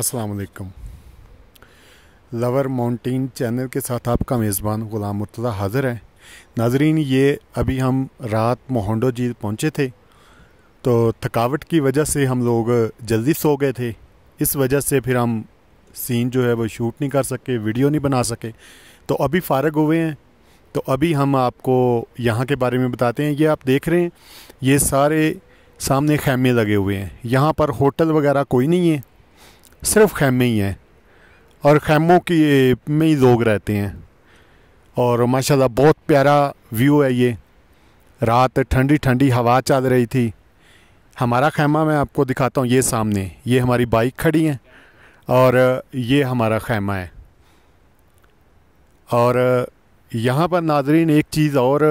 अस्सलाम वालेकुम lover mountain channel के साथ आपका मेज़बान ग़ुलाम मुर्तला हाज़िर है नाजरीन ये अभी हम रात मोहंडो झील पहुँचे थे तो थकावट की वजह से हम लोग जल्दी सो गए थे इस वजह से फिर हम सीन जो है वो शूट नहीं कर सके वीडियो नहीं बना सके तो अभी फ़ारग हुए हैं तो अभी हम आपको यहाँ के बारे में बताते हैं ये आप देख रहे हैं ये सारे सामने खैमे लगे हुए हैं यहाँ पर होटल वगैरह कोई नहीं है सिर्फ खैमे ही हैं और खैमों की में ही लोग रहते हैं और माशाल्लाह बहुत प्यारा व्यू है ये रात ठंडी ठंडी हवा चल रही थी हमारा खैमा मैं आपको दिखाता हूँ ये सामने ये हमारी बाइक खड़ी है और ये हमारा खैमा है और यहाँ पर नाजरीन एक चीज़ और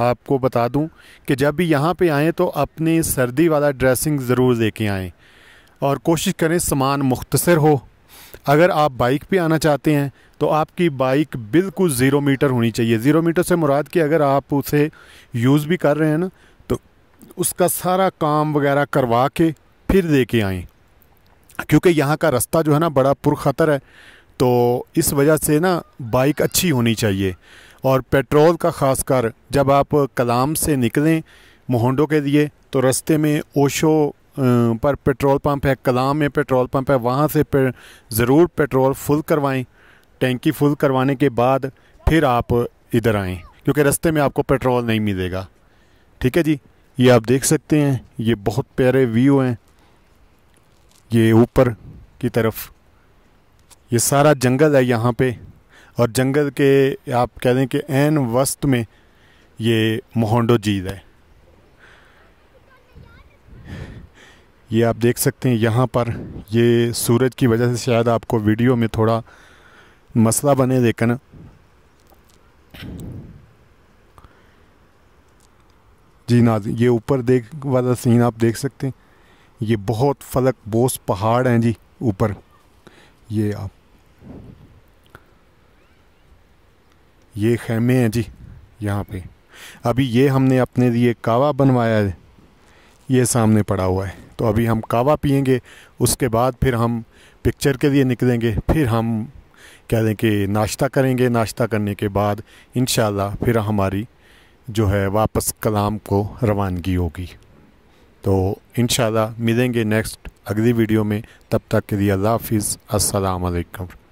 आपको बता दूँ कि जब भी यहाँ पे आएँ तो अपने सर्दी वाला ड्रेसिंग ज़रूर लेके आएँ और कोशिश करें सामान मुख्तसर हो अगर आप बाइक पे आना चाहते हैं तो आपकी बाइक बिल्कुल ज़ीरो मीटर होनी चाहिए ज़ीरो मीटर से मुराद कि अगर आप उसे यूज़ भी कर रहे हैं ना तो उसका सारा काम वगैरह करवा के फिर दे के आएँ क्योंकि यहाँ का रास्ता जो है ना बड़ा पुरखतर है तो इस वजह से ना बाइक अच्छी होनी चाहिए और पेट्रोल का ख़ासकर जब आप कलाम से निकलें मोहंडो के लिए तो रस्ते में ओशो पर पेट्रोल पंप है कलाम में पेट्रोल पंप है वहाँ से पे, ज़रूर पेट्रोल फुल करवाएं टैंकी फुल करवाने के बाद फिर आप इधर आएँ क्योंकि रास्ते में आपको पेट्रोल नहीं मिलेगा ठीक है जी ये आप देख सकते हैं ये बहुत प्यारे व्यू हैं ये ऊपर की तरफ ये सारा जंगल है यहाँ पे और जंगल के आप कह दें कि एन वस्त में ये मोहंडो झील है ये आप देख सकते हैं यहाँ पर ये सूरज की वजह से शायद आपको वीडियो में थोड़ा मसला बने लेकिन जी नाज ये ऊपर देख वाला सीन आप देख सकते हैं ये बहुत फलक बोस पहाड़ हैं जी ऊपर ये आप ये खैमे हैं जी यहाँ पे अभी ये हमने अपने लिए कावा बनवाया है ये सामने पड़ा हुआ है तो अभी हम कावा पियेंगे उसके बाद फिर हम पिक्चर के लिए निकलेंगे फिर हम कह दें कि नाश्ता करेंगे नाश्ता करने के बाद इन फिर हमारी जो है वापस कलाम को रवानगी होगी तो इन मिलेंगे नेक्स्ट अगली वीडियो में तब तक के लिए अल्लाह हाफिज़ असलकम